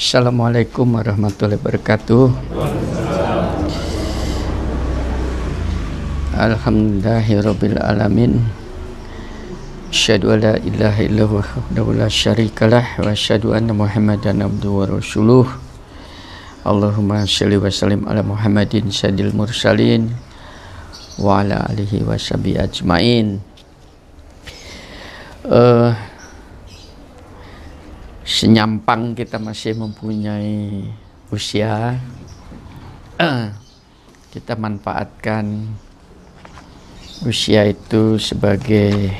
Assalamualaikum warahmatullahi wabarakatuh. Alhamdulillahirabbil alamin. Asyhadu an la ilaha illallah wahdahu syarikalah wa asyhadu anna Muhammadan abduhu wa rasuluh. Allahumma shalli wa sallim ala Muhammadin syadil mursalin wa ala alihi wa ajmain. Uh, senyampang kita masih mempunyai usia eh, kita manfaatkan usia itu sebagai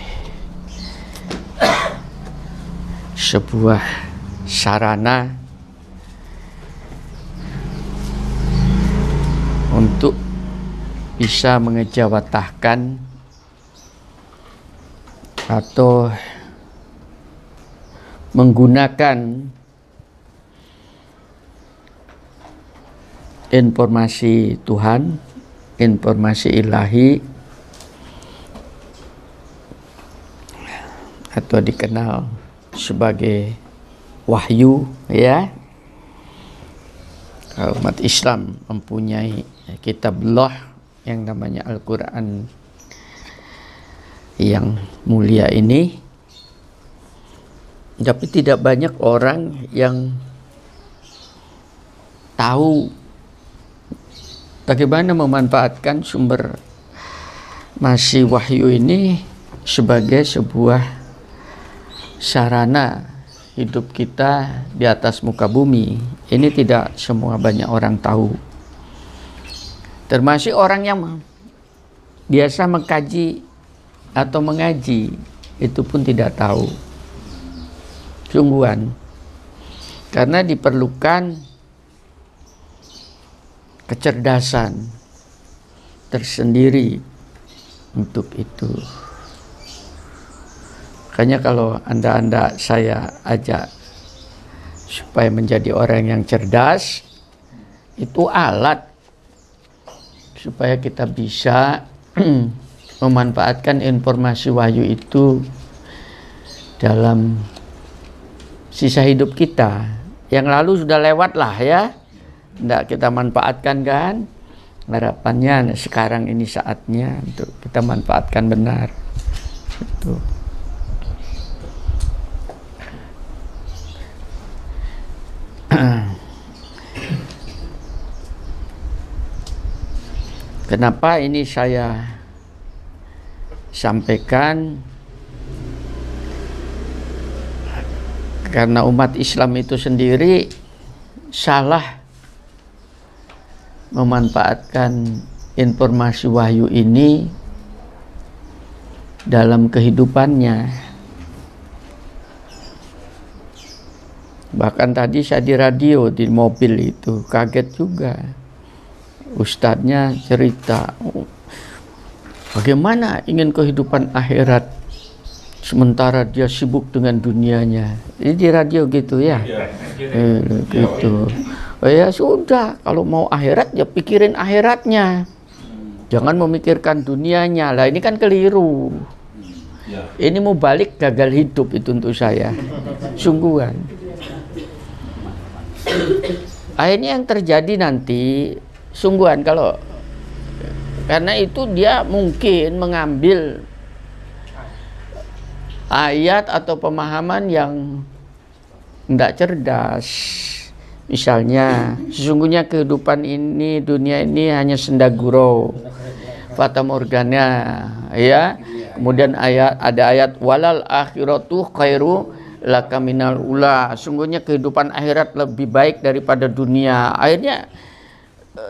sebuah sarana untuk bisa mengejawatahkan atau menggunakan informasi Tuhan, informasi ilahi, atau dikenal sebagai wahyu, ya. Umat Islam mempunyai kitab Allah yang namanya Al-Quran yang mulia ini tapi tidak banyak orang yang tahu bagaimana memanfaatkan sumber masih wahyu ini sebagai sebuah sarana hidup kita di atas muka bumi ini tidak semua banyak orang tahu termasuk orang yang biasa mengkaji atau mengaji itu pun tidak tahu sungguhan karena diperlukan kecerdasan tersendiri untuk itu. Makanya kalau Anda-anda saya ajak supaya menjadi orang yang cerdas, itu alat supaya kita bisa memanfaatkan informasi wahyu itu dalam sisa hidup kita yang lalu sudah lewat lah ya tidak kita manfaatkan kan harapannya sekarang ini saatnya untuk kita manfaatkan benar itu kenapa ini saya sampaikan karena umat Islam itu sendiri salah memanfaatkan informasi wahyu ini dalam kehidupannya. Bahkan tadi saya di radio di mobil itu kaget juga. Ustadznya cerita, bagaimana ingin kehidupan akhirat sementara dia sibuk dengan dunianya. Ini di radio gitu ya. ya, ya. gitu. Oh ya sudah, kalau mau akhirat ya pikirin akhiratnya. Jangan memikirkan dunianya. Lah ini kan keliru. Ya. Ini mau balik gagal hidup itu untuk saya. Sungguhan. Akhirnya yang terjadi nanti sungguhan kalau karena itu dia mungkin mengambil ayat atau pemahaman yang tidak cerdas. Misalnya, sesungguhnya kehidupan ini, dunia ini hanya senda gurau. Fata Morgana, ya. Kemudian ayat ada ayat walal akhiratu khairu lakaminal ula. sesungguhnya kehidupan akhirat lebih baik daripada dunia. Akhirnya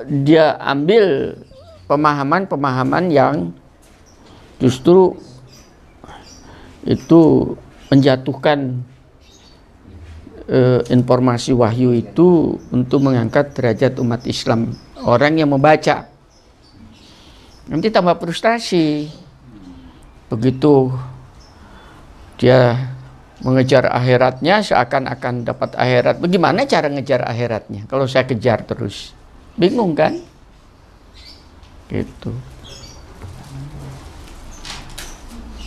dia ambil pemahaman-pemahaman yang justru itu menjatuhkan uh, informasi wahyu itu untuk mengangkat derajat umat Islam orang yang membaca nanti tambah frustrasi begitu dia mengejar akhiratnya seakan-akan dapat akhirat bagaimana cara ngejar akhiratnya kalau saya kejar terus bingung kan gitu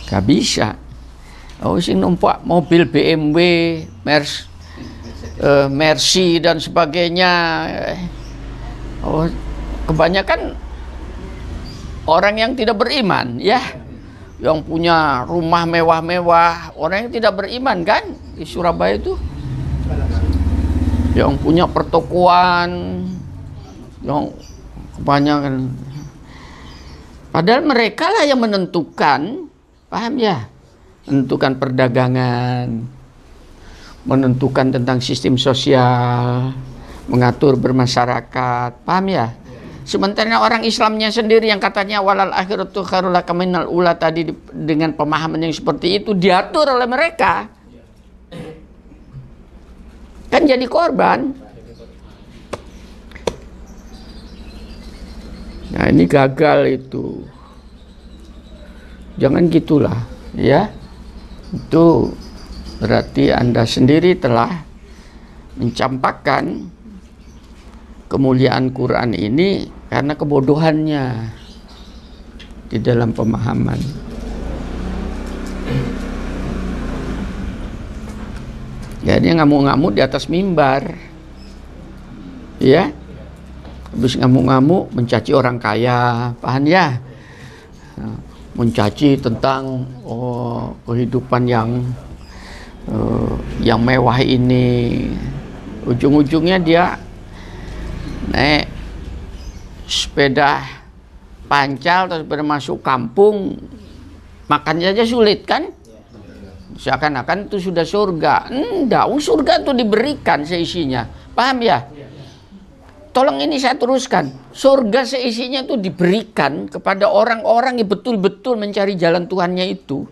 gak bisa oh sing numpak mobil BMW Mers eh, Mercy dan sebagainya oh kebanyakan orang yang tidak beriman ya yang punya rumah mewah-mewah orang yang tidak beriman kan di Surabaya itu yang punya pertokoan yang kebanyakan padahal mereka lah yang menentukan paham ya menentukan perdagangan, menentukan tentang sistem sosial, mengatur bermasyarakat. Paham ya? Sementara orang Islamnya sendiri yang katanya walal akhiratu kharulah kaminal ula tadi dengan pemahaman yang seperti itu diatur oleh mereka. Kan jadi korban. Nah, ini gagal itu. Jangan gitulah, ya itu berarti Anda sendiri telah mencampakkan kemuliaan Quran ini karena kebodohannya di dalam pemahaman. Jadi ya, ngamuk-ngamuk di atas mimbar. Ya. Habis ngamuk-ngamuk mencaci orang kaya, paham ya? mencaci tentang oh, kehidupan yang uh, yang mewah ini ujung-ujungnya dia naik sepeda pancal terus bermasuk kampung makannya aja sulit kan seakan-akan itu sudah surga enggak surga itu diberikan seisinya paham ya tolong ini saya teruskan. Surga seisinya itu diberikan kepada orang-orang yang betul-betul mencari jalan Tuhannya itu.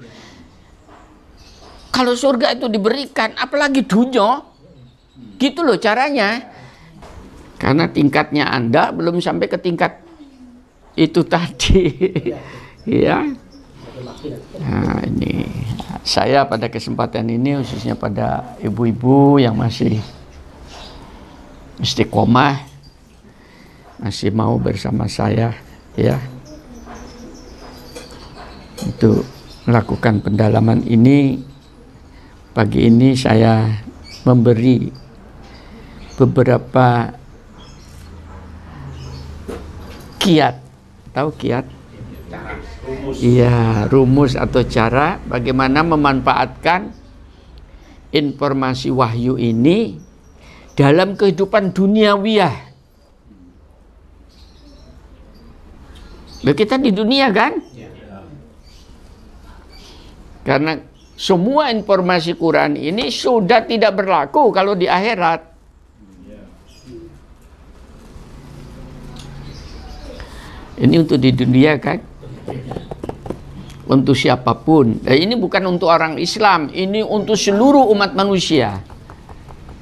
Kalau surga itu diberikan, apalagi dunia, gitu loh caranya. Karena tingkatnya Anda belum sampai ke tingkat itu tadi. ya. Nah, ini saya pada kesempatan ini khususnya pada ibu-ibu yang masih istiqomah masih mau bersama saya ya untuk melakukan pendalaman ini pagi ini saya memberi beberapa kiat tahu kiat iya rumus. rumus atau cara bagaimana memanfaatkan informasi wahyu ini dalam kehidupan duniawiah Loh kita di dunia kan? Ya. Karena semua informasi Quran ini sudah tidak berlaku kalau di akhirat. Ya. Ini untuk di dunia kan? Untuk siapapun. Nah, ini bukan untuk orang Islam, ini untuk seluruh umat manusia.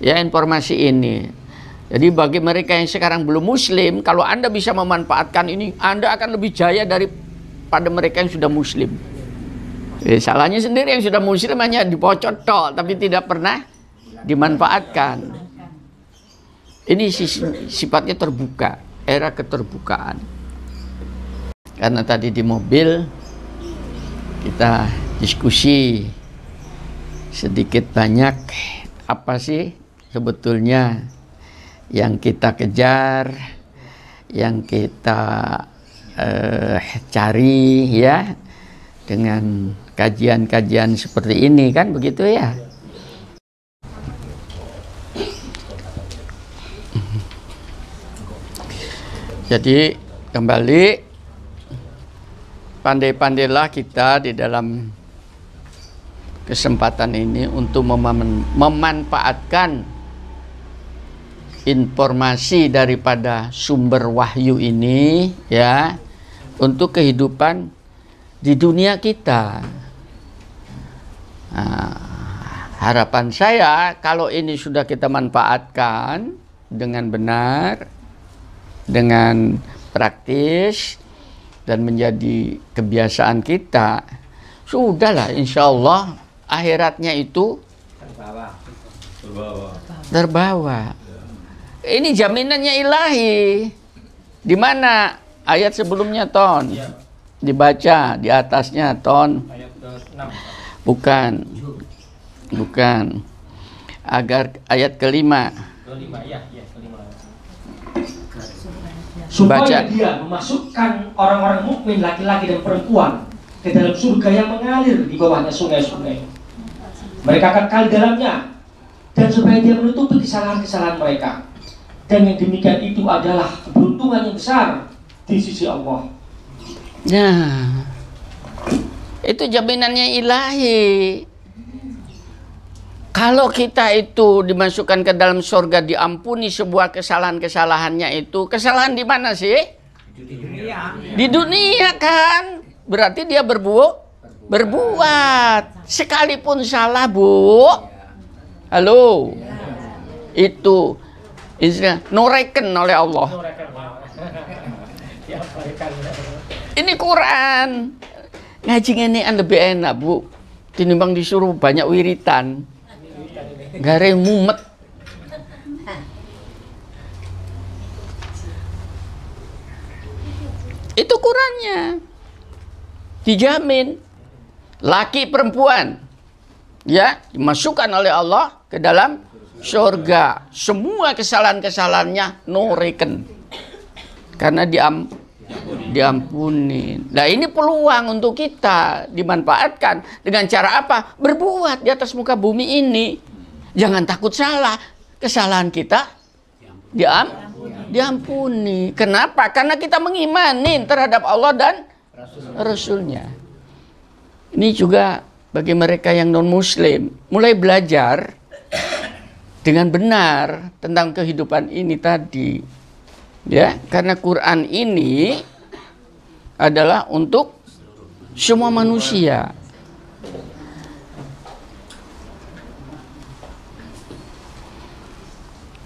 Ya informasi ini. Jadi bagi mereka yang sekarang belum muslim, kalau Anda bisa memanfaatkan ini, Anda akan lebih jaya daripada mereka yang sudah muslim. Eh, salahnya sendiri yang sudah muslim hanya dipocotok, tapi tidak pernah dimanfaatkan. Ini sifatnya terbuka, era keterbukaan. Karena tadi di mobil kita diskusi sedikit banyak apa sih sebetulnya yang kita kejar, yang kita uh, cari ya dengan kajian-kajian seperti ini kan begitu ya. Jadi kembali pandai-pandailah kita di dalam kesempatan ini untuk memanfaatkan informasi daripada sumber wahyu ini ya untuk kehidupan di dunia kita. Nah, harapan saya kalau ini sudah kita manfaatkan dengan benar, dengan praktis dan menjadi kebiasaan kita, sudahlah insya Allah akhiratnya itu terbawa. Terbawa. terbawa ini jaminannya ilahi. Di mana ayat sebelumnya ton? Iya. Dibaca di atasnya ton. Bukan. Bukan. Agar ayat kelima. Kelima ya, ya kelima. Supaya dia memasukkan orang-orang mukmin laki-laki dan perempuan ke dalam surga yang mengalir di bawahnya sungai-sungai. Mereka akan kali dalamnya dan supaya dia menutupi kesalahan-kesalahan mereka dan yang demikian itu adalah keberuntungan yang besar di sisi Allah. Nah, itu jaminannya ilahi. Kalau kita itu dimasukkan ke dalam surga, diampuni sebuah kesalahan-kesalahannya itu, kesalahan di mana sih? Di dunia. Di dunia kan, berarti dia berbuat berbuat sekalipun salah bu halo itu Istilah nureken oleh Allah. Ini Quran. Ngaji ini lebih enak, Bu. tinimbang disuruh banyak wiritan. Gare mumet. Itu Qurannya. Dijamin. Laki perempuan. Ya, dimasukkan oleh Allah ke dalam surga. Semua kesalahan-kesalahannya noreken. Karena diam, diampuni. Nah ini peluang untuk kita dimanfaatkan. Dengan cara apa? Berbuat di atas muka bumi ini. Jangan takut salah. Kesalahan kita diam, diampuni. Kenapa? Karena kita mengimani terhadap Allah dan Rasulnya. Ini juga bagi mereka yang non-muslim. Mulai belajar dengan benar tentang kehidupan ini tadi. Ya, karena Quran ini adalah untuk semua manusia.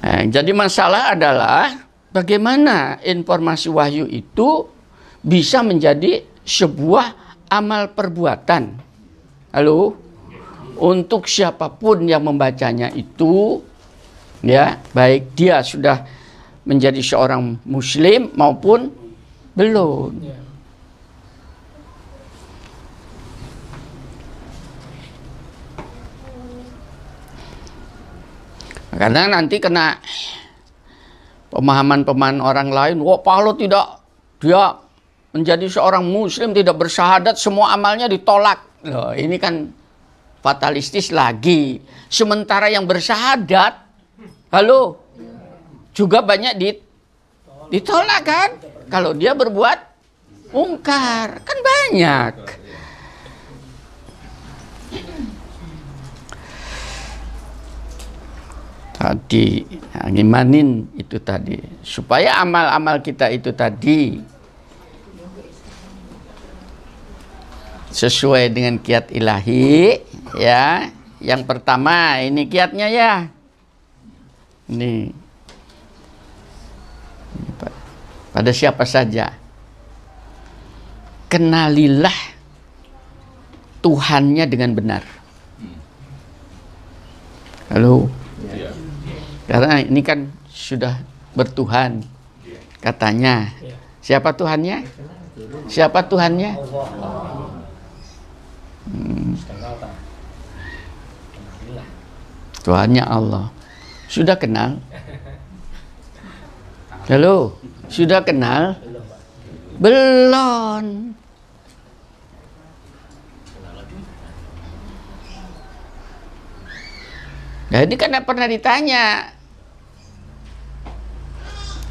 Nah, jadi masalah adalah bagaimana informasi wahyu itu bisa menjadi sebuah amal perbuatan. Halo? untuk siapapun yang membacanya itu ya baik dia sudah menjadi seorang muslim maupun belum karena nanti kena pemahaman-pemahaman orang lain wah pahlo tidak dia menjadi seorang muslim tidak bersahadat semua amalnya ditolak loh ini kan fatalistis lagi. Sementara yang bersahadat, halo, juga banyak dit, ditolak kan? Kalau dia berbuat mungkar, kan banyak. Tadi, ngimanin itu tadi. Supaya amal-amal kita itu tadi sesuai dengan kiat ilahi ya yang pertama ini kiatnya ya ini pada siapa saja kenalilah Tuhannya dengan benar halo iya. karena ini kan sudah bertuhan katanya iya. siapa Tuhannya siapa Tuhannya Allah. Tuhannya Allah. Sudah kenal? Halo, sudah kenal? Belon. Nah ini karena pernah ditanya.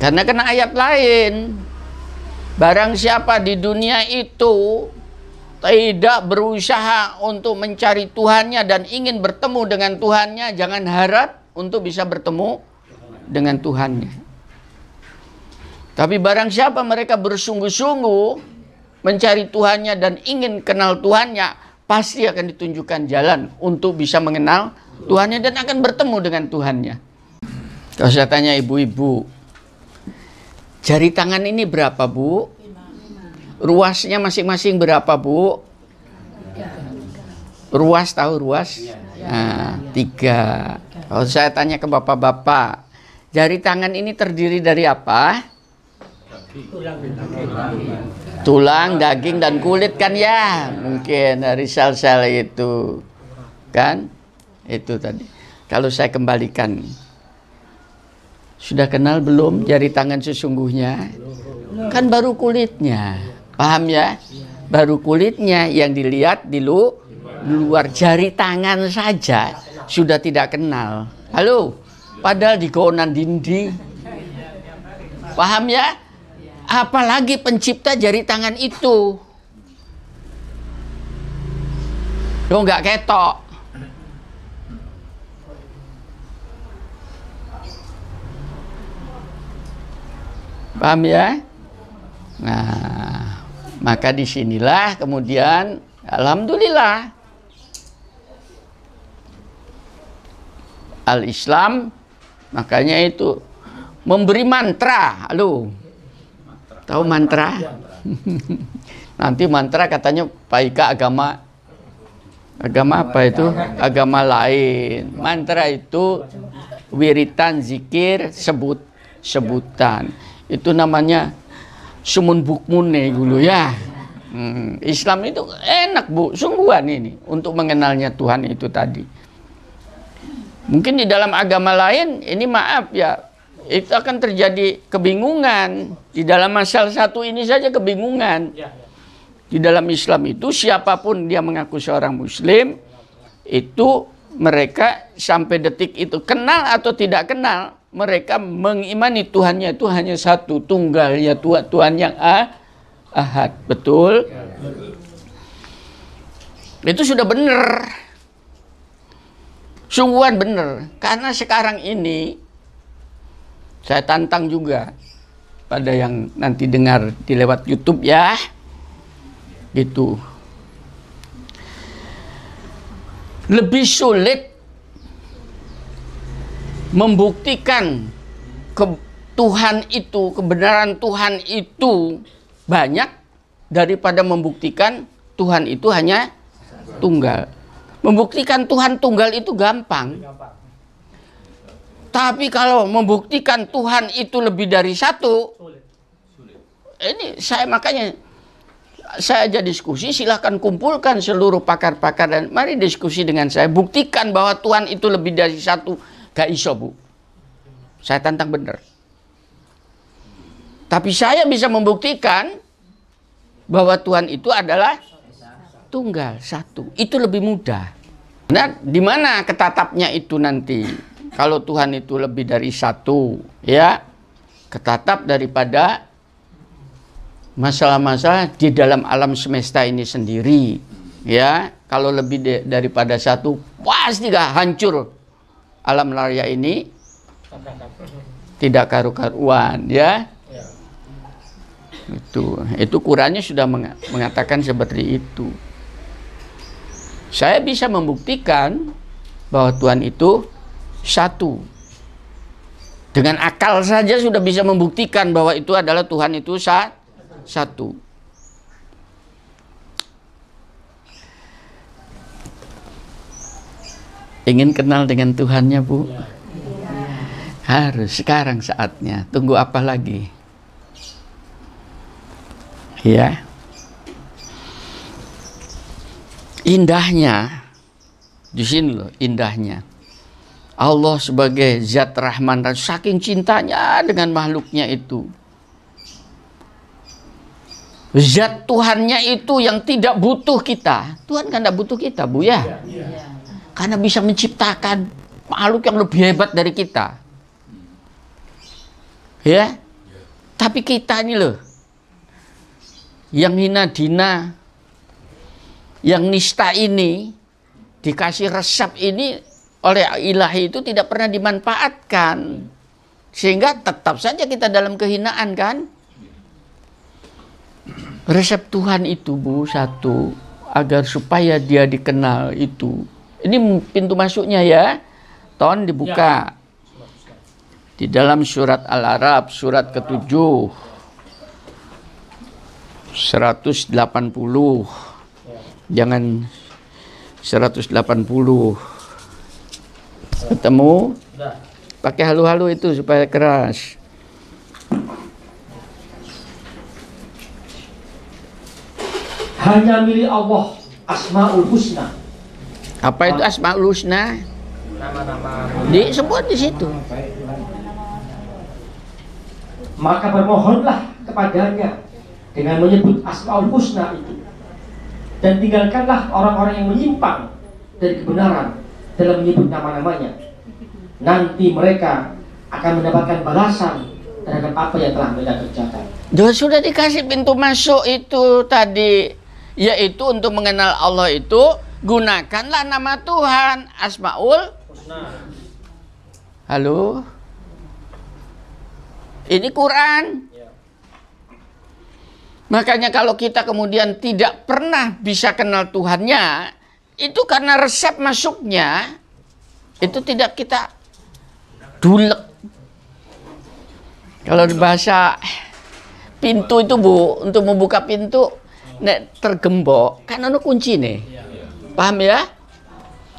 Karena kena ayat lain. Barang siapa di dunia itu tidak berusaha untuk mencari Tuhannya dan ingin bertemu dengan Tuhannya, jangan harap untuk bisa bertemu dengan Tuhannya. Tapi barang siapa mereka bersungguh-sungguh mencari Tuhannya dan ingin kenal Tuhannya, pasti akan ditunjukkan jalan untuk bisa mengenal Tuhannya dan akan bertemu dengan Tuhannya. Kalau saya tanya ibu-ibu, jari tangan ini berapa, Bu? Ruasnya masing-masing berapa, Bu? Ruas tahu ruas? Nah, tiga. Kalau oh, saya tanya ke bapak-bapak, jari tangan ini terdiri dari apa? Tulang, daging, dan kulit kan ya? Mungkin dari sel-sel itu. Kan? Itu tadi. Kalau saya kembalikan. Sudah kenal belum jari tangan sesungguhnya? Kan baru kulitnya. Paham ya? Iya. Baru kulitnya yang dilihat di lu, luar jari tangan saja sudah tidak kenal. Halo, padahal di gonan dinding Paham ya? Apalagi pencipta jari tangan itu. Lo nggak ketok. Paham ya? Nah, maka disinilah kemudian alhamdulillah al-Islam makanya itu memberi mantra lalu tahu mantra nanti mantra katanya paika agama agama apa itu agama lain mantra itu wiritan zikir sebut sebutan itu namanya sumun bukmune gulu ya. Hmm, Islam itu enak bu, sungguhan ini untuk mengenalnya Tuhan itu tadi. Mungkin di dalam agama lain ini maaf ya, itu akan terjadi kebingungan di dalam masalah satu ini saja kebingungan. Ya, ya. Di dalam Islam itu siapapun dia mengaku seorang Muslim itu mereka sampai detik itu kenal atau tidak kenal mereka mengimani Tuhannya itu hanya satu tunggal ya Tuhan Tuhan yang ah, ahad betul itu sudah benar sungguhan benar karena sekarang ini saya tantang juga pada yang nanti dengar di lewat YouTube ya gitu lebih sulit membuktikan ke Tuhan itu, kebenaran Tuhan itu banyak daripada membuktikan Tuhan itu hanya tunggal. Membuktikan Tuhan tunggal itu gampang. Tapi kalau membuktikan Tuhan itu lebih dari satu, ini saya makanya saya aja diskusi, silahkan kumpulkan seluruh pakar-pakar dan mari diskusi dengan saya. Buktikan bahwa Tuhan itu lebih dari satu Gak iso bu. Saya tantang benar. Tapi saya bisa membuktikan bahwa Tuhan itu adalah tunggal satu. Itu lebih mudah. Nah, di mana ketatapnya itu nanti? Kalau Tuhan itu lebih dari satu, ya ketatap daripada masalah-masalah di dalam alam semesta ini sendiri, ya. Kalau lebih daripada satu, pasti gak hancur alam raya ini tidak karu-karuan ya. ya. Itu itu Qurannya sudah mengatakan seperti itu. Saya bisa membuktikan bahwa Tuhan itu satu. Dengan akal saja sudah bisa membuktikan bahwa itu adalah Tuhan itu satu. Ingin kenal dengan Tuhannya, Bu? Harus sekarang saatnya. Tunggu apa lagi? Ya. Indahnya di sini loh indahnya. Allah sebagai zat rahman dan saking cintanya dengan makhluknya itu. Zat Tuhannya itu yang tidak butuh kita. Tuhan kan tidak butuh kita, Bu ya? ya, ya. Karena bisa menciptakan makhluk yang lebih hebat dari kita. Ya? Tapi kita ini loh, yang hina dina, yang nista ini, dikasih resep ini oleh ilahi itu tidak pernah dimanfaatkan. Sehingga tetap saja kita dalam kehinaan kan? Resep Tuhan itu Bu satu agar supaya dia dikenal itu ini pintu masuknya ya. Ton dibuka. Ya. Di dalam surat Al-Arab, surat ke-7. 180. Jangan 180. Ketemu? Pakai halu-halu itu supaya keras. Hanya milik Allah Asmaul Husna apa itu asmaul husna? Disebut di situ. Maka bermohonlah kepadanya dengan menyebut asmaul husna itu. Dan tinggalkanlah orang-orang yang menyimpang dari kebenaran dalam menyebut nama-namanya. Nanti mereka akan mendapatkan balasan terhadap apa yang telah mereka kerjakan. Sudah dikasih pintu masuk itu tadi, yaitu untuk mengenal Allah itu gunakanlah nama Tuhan Asmaul Halo? Ini Quran. Ya. Makanya kalau kita kemudian tidak pernah bisa kenal Tuhannya, itu karena resep masuknya itu tidak kita dulek. Kalau di bahasa pintu itu Bu, untuk membuka pintu nek tergembok, kan ono kunci nih. Paham ya?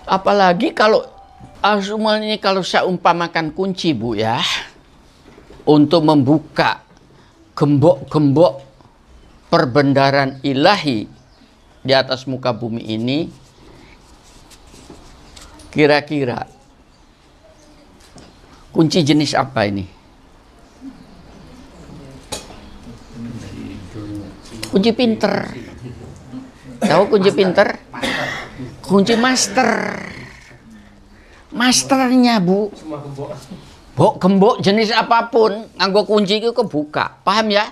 Apalagi kalau ah, ini kalau saya umpamakan kunci Bu ya. Untuk membuka gembok-gembok perbendaran ilahi di atas muka bumi ini kira-kira kunci jenis apa ini? Kunci pinter. Tahu kunci pinter? kunci master masternya bu Bok gembok jenis apapun, nganggo kunci itu kebuka. Paham ya?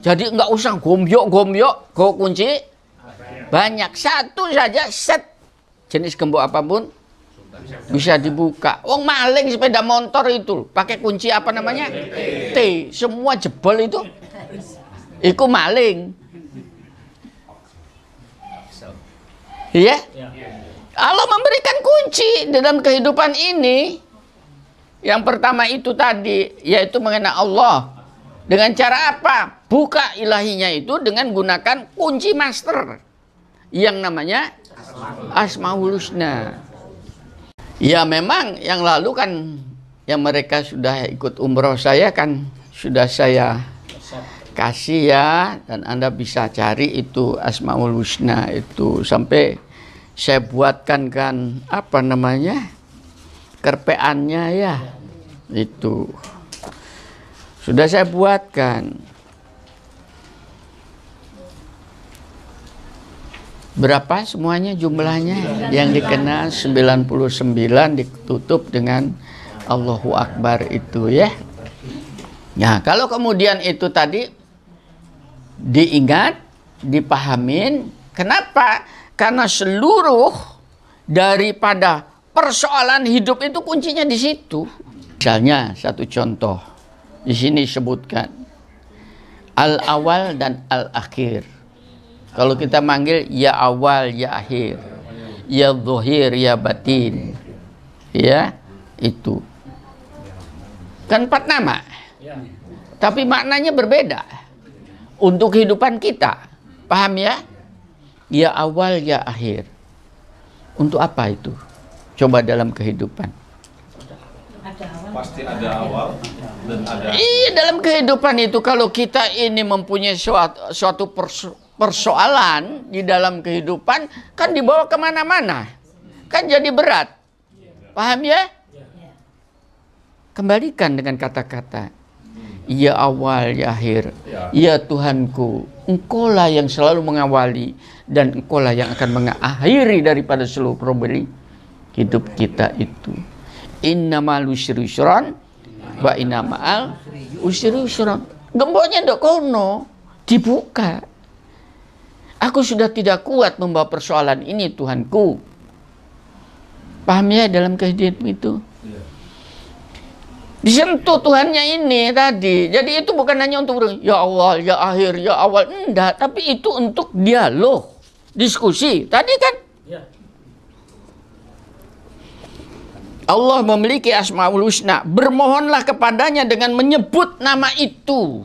Jadi nggak usah gombyok-gombyok, go kunci banyak. Satu saja set jenis gembok apapun bisa dibuka. Wong maling sepeda motor itu pakai kunci apa namanya? T. Semua jebol itu. itu maling. Iya? Yeah? Allah memberikan kunci dalam kehidupan ini. Yang pertama itu tadi, yaitu mengenal Allah. Dengan cara apa? Buka ilahinya itu dengan gunakan kunci master. Yang namanya Asmaul Husna. Ya memang yang lalu kan yang mereka sudah ikut umroh saya kan sudah saya kasih ya dan Anda bisa cari itu Asmaul Husna itu sampai saya buatkan kan apa namanya kerpeannya ya itu sudah saya buatkan berapa semuanya jumlahnya yang dikenal 99 ditutup dengan Allahu Akbar itu ya Nah, kalau kemudian itu tadi diingat, dipahamin. Kenapa? Karena seluruh daripada persoalan hidup itu kuncinya di situ. Misalnya satu contoh. Di sini sebutkan al awal dan al akhir. Kalau kita manggil ya awal, ya akhir. Ya zuhir, ya batin. Ya, itu. Kan empat nama. Ya. Tapi maknanya berbeda untuk kehidupan kita. Paham ya? Ya awal, ya akhir. Untuk apa itu? Coba dalam kehidupan. Pasti ada awal dan ada. Iya dalam kehidupan itu kalau kita ini mempunyai suatu, suatu perso persoalan di dalam kehidupan kan dibawa kemana-mana, kan jadi berat. Paham ya? ya. Kembalikan dengan kata-kata Ya awal, ya akhir. Ya, ya Tuhanku, Engkaulah yang selalu mengawali dan Engkaulah yang akan mengakhiri daripada seluruh problem hidup kita itu. Innama lusri yusran wa inna ma'al usri yusran. Gemboknya ndak kono, dibuka. Aku sudah tidak kuat membawa persoalan ini Tuhanku. Paham ya dalam kehidupan itu? disentuh Tuhannya ini tadi. Jadi itu bukan hanya untuk ya awal, ya akhir, ya awal. Enggak, tapi itu untuk dialog, diskusi. Tadi kan ya. Allah memiliki asmaul husna. Bermohonlah kepadanya dengan menyebut nama itu.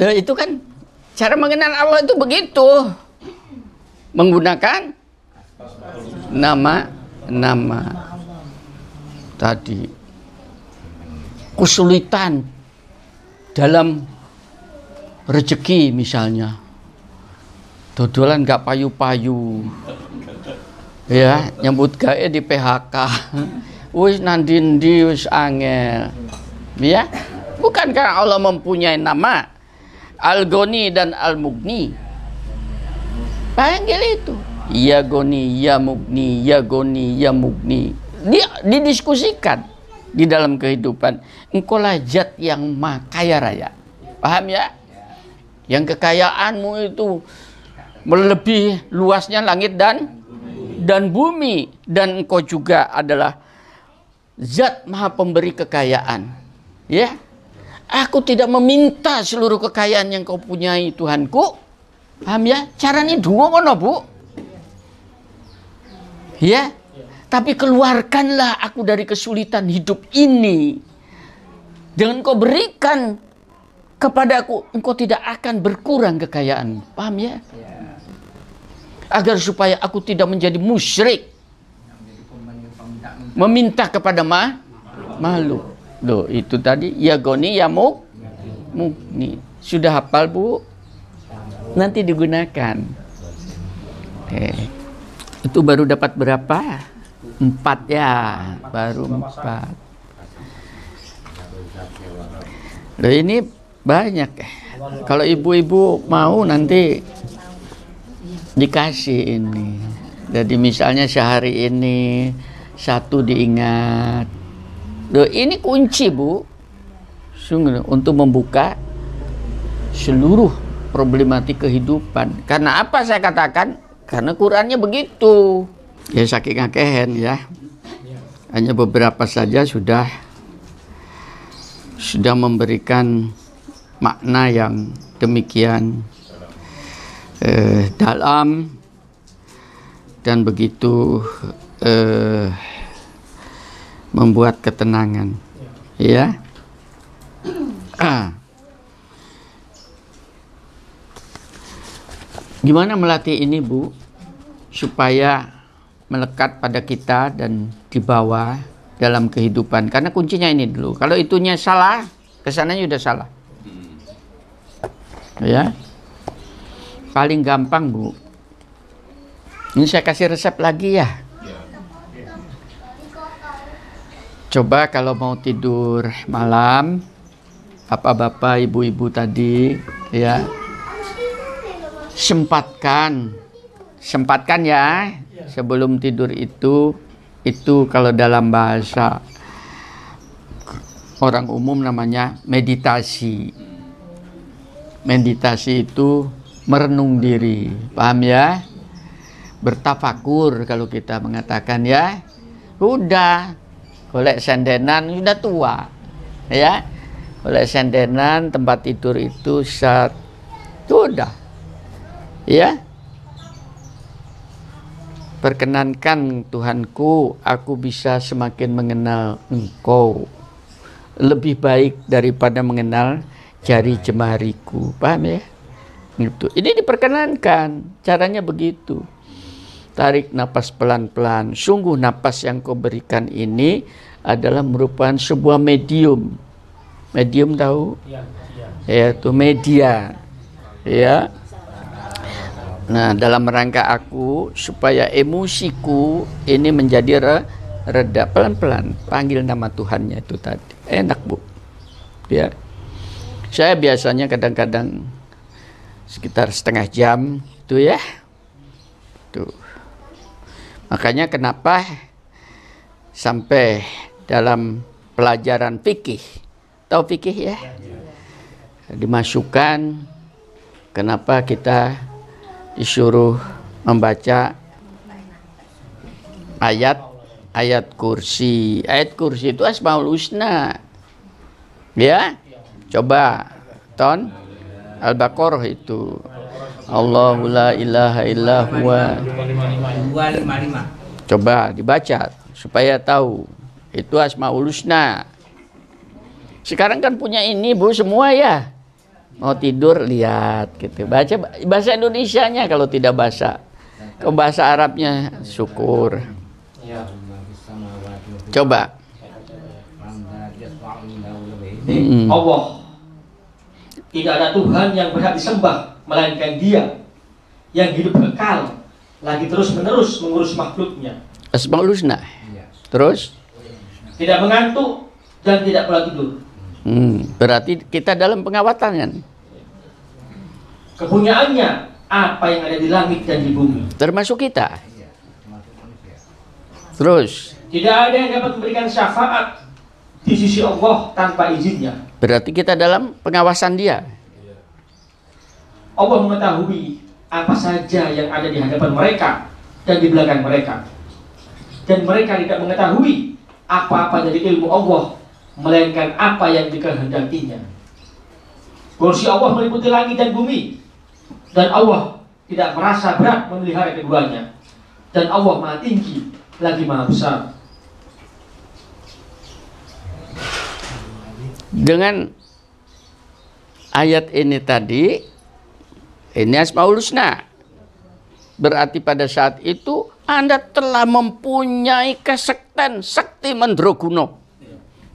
Nah, itu kan cara mengenal Allah itu begitu. Menggunakan nama-nama tadi kesulitan dalam rezeki misalnya dodolan nggak payu-payu ya nyambut gae di PHK wis nandindi wis angel ya karena Allah mempunyai nama Algoni dan Almugni, panggil itu Ya Goni, Ya Mugni, Ya Goni, Ya Mugni dia didiskusikan di dalam kehidupan. Engkaulah zat yang maha kaya raya. Paham ya? Yang kekayaanmu itu melebihi luasnya langit dan dan bumi dan engkau juga adalah zat maha pemberi kekayaan. Ya. Aku tidak meminta seluruh kekayaan yang kau punyai Tuhanku. Paham ya? Caranya dua mana Bu. Ya, tapi keluarkanlah aku dari kesulitan hidup ini. Jangan kau berikan kepada aku, engkau tidak akan berkurang kekayaan. Paham ya? Agar supaya aku tidak menjadi musyrik. Meminta kepada ma malu. Loh, itu tadi. Ya goni, ya muk. Mukni. Sudah hafal, Bu? Nanti digunakan. Oke. Eh, itu baru dapat berapa? empat ya baru empat Loh ini banyak eh. kalau ibu-ibu mau nanti dikasih ini jadi misalnya sehari ini satu diingat Loh ini kunci bu sungguh untuk membuka seluruh problematik kehidupan karena apa saya katakan karena Qurannya begitu ya sakit ngakehen ya hanya beberapa saja sudah sudah memberikan makna yang demikian eh, dalam dan begitu eh, membuat ketenangan ya gimana melatih ini bu supaya melekat pada kita dan dibawa dalam kehidupan. Karena kuncinya ini dulu. Kalau itunya salah, kesananya sudah salah. Hmm. Ya. Paling gampang, Bu. Ini saya kasih resep lagi ya. Coba kalau mau tidur malam, bapak-bapak, ibu-ibu tadi, ya, sempatkan, sempatkan ya, Iya. sebelum tidur itu itu kalau dalam bahasa orang umum namanya meditasi. Meditasi itu merenung diri, paham ya? Bertafakur kalau kita mengatakan ya. Udah golek sendenan sudah tua. Ya. Golek sendenan tempat tidur itu saat udah. Ya. Perkenankan Tuhanku, aku bisa semakin mengenal Engkau. Lebih baik daripada mengenal jari jemariku. Paham ya? Gitu. Ini diperkenankan, caranya begitu. Tarik nafas pelan-pelan. Sungguh nafas yang kau berikan ini adalah merupakan sebuah medium. Medium tahu? Ya, ya. Yaitu media. Ya Nah, dalam rangka aku supaya emosiku ini menjadi re, reda pelan-pelan, panggil nama Tuhannya itu tadi. Enak, Bu. Ya. Saya biasanya kadang-kadang sekitar setengah jam itu ya. Tuh. Makanya kenapa sampai dalam pelajaran fikih. Tahu fikih ya? Dimasukkan kenapa kita disuruh membaca ayat ayat kursi ayat kursi itu asmaul husna ya coba ton al-baqarah itu Allahu la ilaha illa huwa coba dibaca supaya tahu itu asmaul husna sekarang kan punya ini bu semua ya mau tidur lihat gitu baca bahasa Indonesianya kalau tidak bahasa ke bahasa Arabnya syukur ya, coba hmm. hmm. Allah tidak ada Tuhan yang berhak disembah melainkan Dia yang hidup kekal lagi terus menerus mengurus makhluknya Asmaulusna iya. terus tidak mengantuk dan tidak pernah tidur hmm. berarti kita dalam pengawatan kan kepunyaannya apa yang ada di langit dan di bumi. Termasuk kita. Iya, Terus. Tidak ada yang dapat memberikan syafaat di sisi Allah tanpa izinnya. Berarti kita dalam pengawasan Dia. Iya. Allah mengetahui apa saja yang ada di hadapan mereka dan di belakang mereka. Dan mereka tidak mengetahui apa-apa dari ilmu Allah melainkan apa yang dikehendakinya. Kursi Allah meliputi langit dan bumi dan Allah tidak merasa berat memelihara keduanya. Dan Allah maha tinggi lagi maha besar. Dengan ayat ini tadi, ini Asmaul Husna. Berarti pada saat itu Anda telah mempunyai kesekten sekti mendroguno.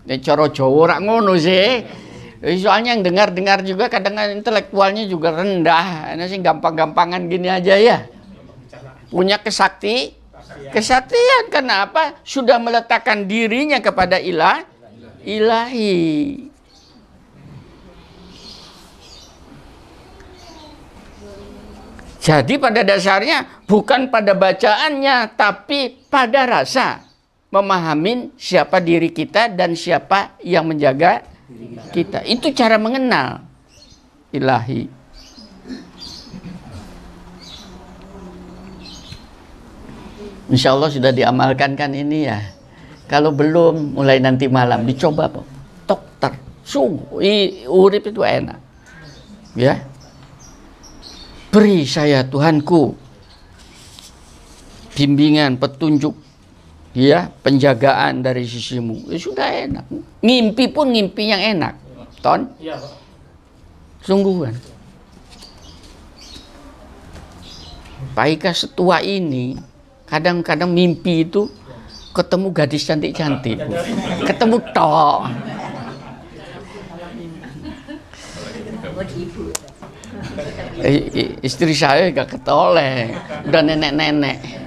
Ini cara Jawa ngono sih. Eh, soalnya yang dengar-dengar juga kadang kadang intelektualnya juga rendah ini sih gampang-gampangan gini aja ya punya kesakti kesaktian karena apa sudah meletakkan dirinya kepada ilah ilahi Jadi pada dasarnya bukan pada bacaannya tapi pada rasa memahamin siapa diri kita dan siapa yang menjaga kita. Itu cara mengenal ilahi. Insya Allah sudah diamalkan kan ini ya. Kalau belum, mulai nanti malam dicoba Pak. Dokter, sungguh urip itu enak. Ya. Beri saya Tuhanku bimbingan, petunjuk ya penjagaan dari sisimu ya sudah enak ngimpi pun ngimpi yang enak ton iya, sungguhan Pak setua ini kadang-kadang mimpi itu ketemu gadis cantik-cantik ketemu tok eh, istri saya gak ketoleh udah nenek-nenek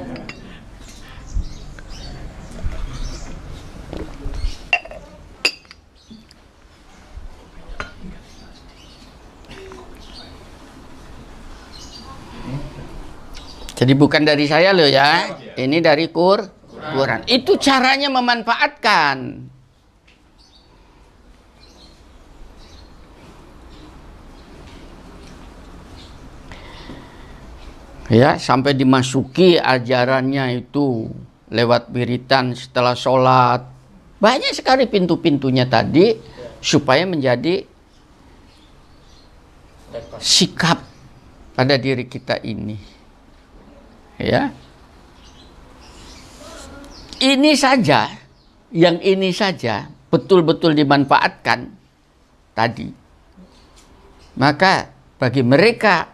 Jadi bukan dari saya loh ya. Iya. Ini dari Kur Quran. Itu caranya memanfaatkan. Ya, sampai dimasuki ajarannya itu lewat wiritan setelah sholat. Banyak sekali pintu-pintunya tadi supaya menjadi sikap pada diri kita ini ya ini saja yang ini saja betul-betul dimanfaatkan tadi maka bagi mereka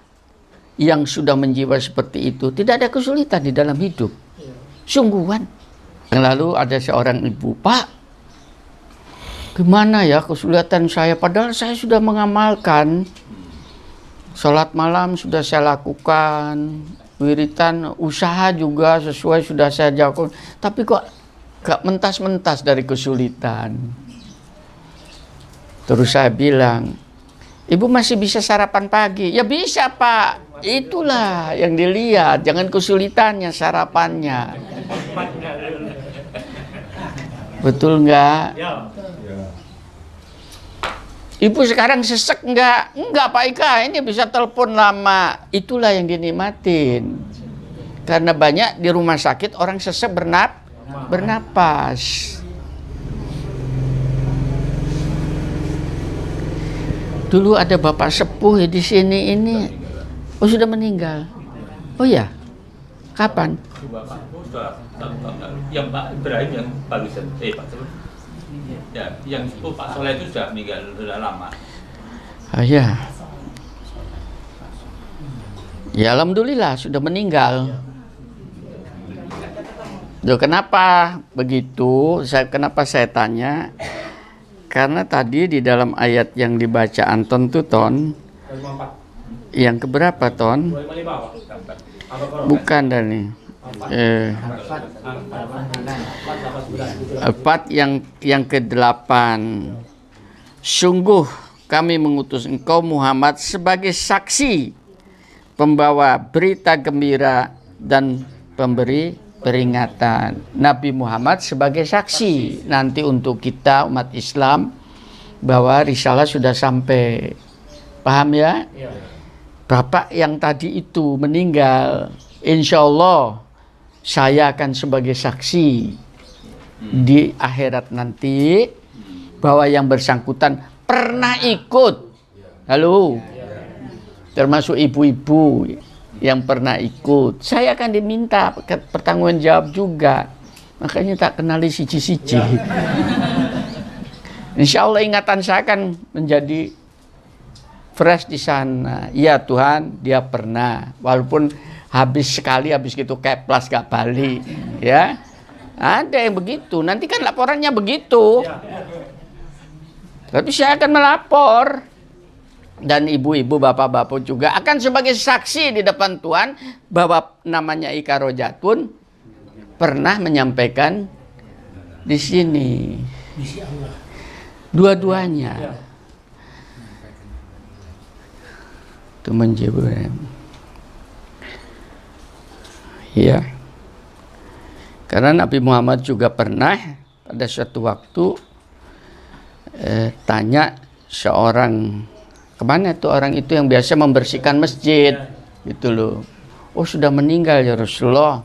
yang sudah menjiwa seperti itu tidak ada kesulitan di dalam hidup sungguhan lalu ada seorang ibu pak gimana ya kesulitan saya padahal saya sudah mengamalkan Sholat malam sudah saya lakukan, wiritan usaha juga sesuai sudah saya jawab tapi kok gak mentas-mentas dari kesulitan terus saya bilang ibu masih bisa sarapan pagi ya bisa pak itulah yang dilihat jangan kesulitannya sarapannya betul nggak ya. Ibu sekarang sesek enggak? Enggak Pak Ika, ini bisa telepon lama. Itulah yang dinikmatin. Karena banyak di rumah sakit orang sesek bernap bernapas. Dulu ada bapak sepuh di sini ini. Oh sudah meninggal. Oh ya. Kapan? yang Pak Ibrahim yang barusan. Eh Pak Ya, yang itu Pak Soleh itu sudah meninggal sudah lama. Ah ya. Ya alhamdulillah sudah meninggal. Loh, kenapa begitu? Saya kenapa saya tanya? Karena tadi di dalam ayat yang dibaca Anton tuh ton yang keberapa ton? Bukan dari eh, empat yang yang ke delapan sungguh kami mengutus engkau Muhammad sebagai saksi pembawa berita gembira dan pemberi peringatan Nabi Muhammad sebagai saksi nanti untuk kita umat Islam bahwa risalah sudah sampai paham ya iya. Bapak yang tadi itu meninggal insya Allah saya akan sebagai saksi hmm. di akhirat nanti bahwa yang bersangkutan pernah ikut. Halo. Termasuk ibu-ibu yang pernah ikut. Saya akan diminta pertanggung jawab juga. Makanya tak kenali siji-siji. Ya. Insya Allah ingatan saya akan menjadi fresh di sana. Ya Tuhan, dia pernah. Walaupun habis sekali habis gitu keplas gak balik ya ada yang begitu nanti kan laporannya begitu iya. tapi saya akan melapor dan ibu-ibu bapak-bapak juga akan sebagai saksi di depan Tuhan bahwa namanya Ika Rojatun pernah menyampaikan di sini dua-duanya iya. itu menjawab Ya. Karena Nabi Muhammad juga pernah pada suatu waktu eh, tanya seorang kemana itu orang itu yang biasa membersihkan masjid gitu loh. Oh sudah meninggal ya Rasulullah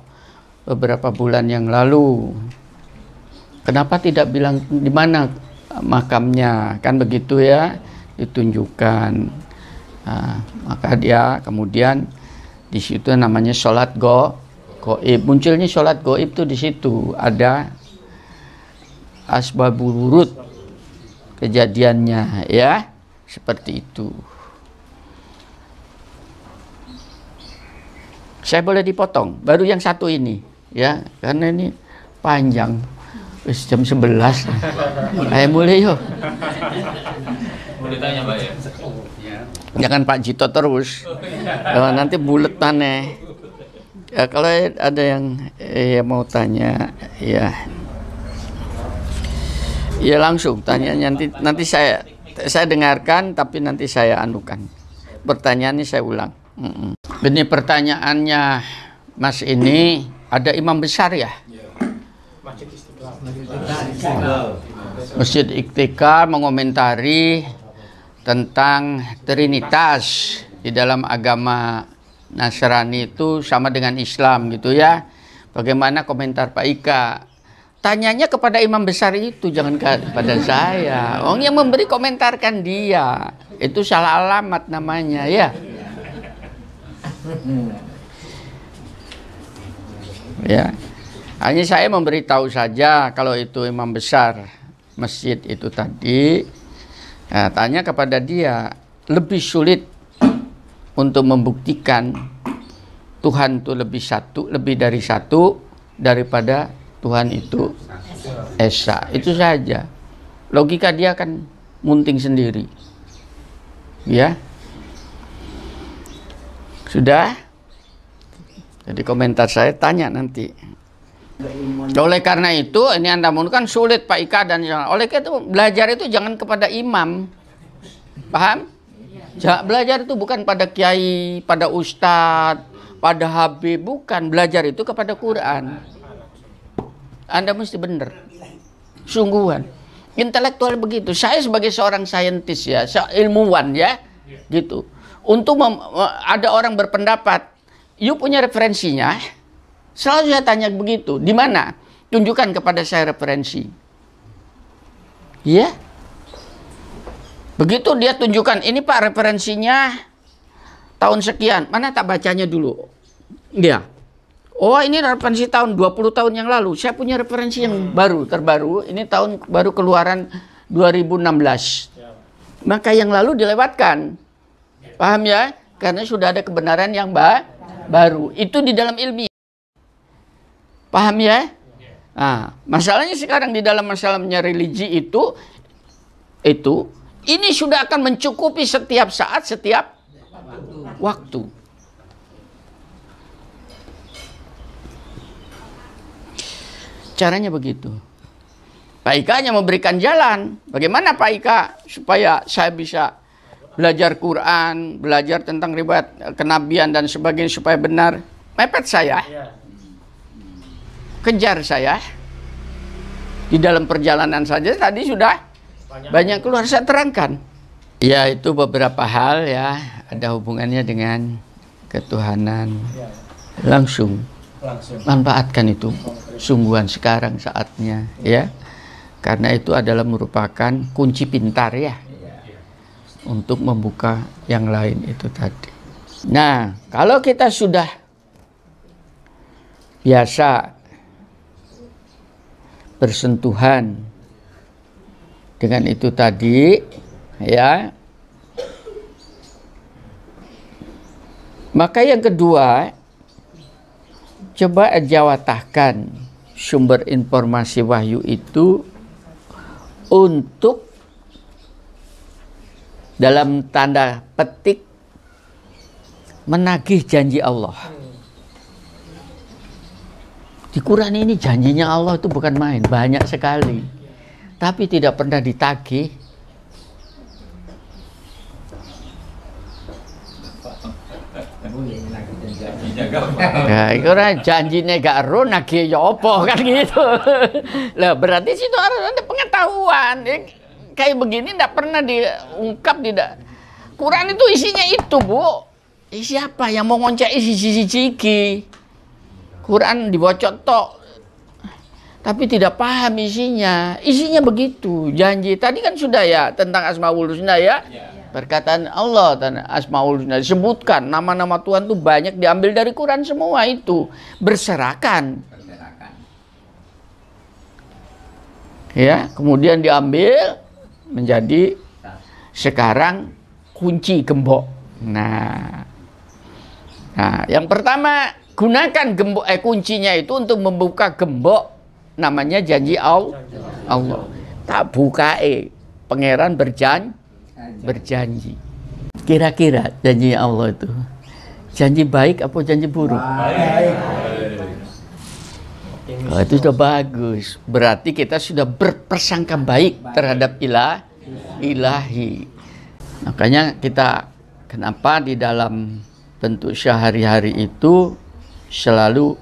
beberapa bulan yang lalu. Kenapa tidak bilang di mana makamnya? Kan begitu ya ditunjukkan. Nah, maka dia kemudian di situ namanya sholat go goib munculnya sholat goib tuh di situ ada wurud kejadiannya ya seperti itu saya boleh dipotong baru yang satu ini ya karena ini panjang Wis jam 11 ayo mulai yuk boleh tanya pak ya jangan pak Jito terus oh, iya. nanti buletan ya Ya kalau ada yang ya mau tanya ya ya langsung tanya nanti nanti saya saya dengarkan tapi nanti saya anukan pertanyaannya saya ulang. Ini pertanyaannya Mas ini ada imam besar ya? Masjid iktikal mengomentari tentang Trinitas di dalam agama Nasrani itu sama dengan Islam gitu ya. Bagaimana komentar Pak Ika? Tanyanya kepada imam besar itu, jangan kepada saya. Orang yang memberi komentar kan dia. Itu salah alamat namanya ya. Ya. Hanya saya memberitahu saja kalau itu imam besar masjid itu tadi. Nah, tanya kepada dia, lebih sulit untuk membuktikan Tuhan itu lebih satu, lebih dari satu daripada Tuhan itu Esa. Itu saja. Logika dia akan munting sendiri. Ya. Sudah? Jadi komentar saya tanya nanti. Oleh karena itu, ini Anda kan sulit Pak Ika dan Oleh karena itu, belajar itu jangan kepada imam. Paham? Ja, belajar itu bukan pada kiai, pada ustadz, pada habib, bukan. Belajar itu kepada Quran. Anda mesti benar. Sungguhan. Intelektual begitu. Saya sebagai seorang saintis ya, ilmuwan ya, gitu. Untuk ada orang berpendapat, yuk punya referensinya, selalu saya tanya begitu. Di mana? Tunjukkan kepada saya referensi. Ya, yeah? Begitu dia tunjukkan, ini Pak referensinya tahun sekian. Mana tak bacanya dulu? Dia. Oh ini referensi tahun 20 tahun yang lalu. Saya punya referensi yang baru, terbaru. Ini tahun baru keluaran 2016. Ya. Maka yang lalu dilewatkan. Paham ya? Karena sudah ada kebenaran yang ba baru. Itu di dalam ilmiah. Paham ya? ya. Nah, masalahnya sekarang di dalam masalahnya religi itu itu ini sudah akan mencukupi setiap saat, setiap waktu. Caranya begitu. Pak Ika hanya memberikan jalan. Bagaimana Pak Ika supaya saya bisa belajar Quran, belajar tentang riwayat eh, kenabian dan sebagainya supaya benar. Mepet saya. Iya. Kejar saya. Di dalam perjalanan saja tadi sudah banyak, keluar. Saya terangkan. Ya itu beberapa hal ya ada hubungannya dengan ketuhanan ya. langsung. Manfaatkan itu sungguhan sekarang saatnya ya. Karena itu adalah merupakan kunci pintar ya. Iya. untuk membuka yang lain itu tadi. Nah, kalau kita sudah biasa bersentuhan dengan itu tadi ya maka yang kedua coba jawatahkan sumber informasi wahyu itu untuk dalam tanda petik menagih janji Allah. Di Quran ini janjinya Allah itu bukan main, banyak sekali tapi tidak pernah ditagih Ya, itu orang janjinya gak run, nagih ya apa kan gitu. Lah berarti situ harus ada pengetahuan. Ya, kayak begini tidak pernah diungkap tidak. Quran itu isinya itu bu. Isi apa yang mau ngoncek isi isi Quran dibocok tok tapi tidak paham isinya. Isinya begitu, janji. Tadi kan sudah ya tentang Asmaul Husna ya. Iya. Perkataan Allah dan Asmaul Husna disebutkan nama-nama Tuhan tuh banyak diambil dari Quran semua itu. Berserakan. Ya, kemudian diambil menjadi sekarang kunci gembok. Nah. Nah, yang pertama gunakan gembok eh kuncinya itu untuk membuka gembok namanya janji Allah. Allah. Tak bukae pangeran berjan berjanji. Kira-kira janji Allah itu janji baik apa janji buruk? Baik. Oh, itu sudah bagus. Berarti kita sudah berpersangka baik terhadap ilah ilahi. Makanya kita kenapa di dalam bentuk sehari-hari itu selalu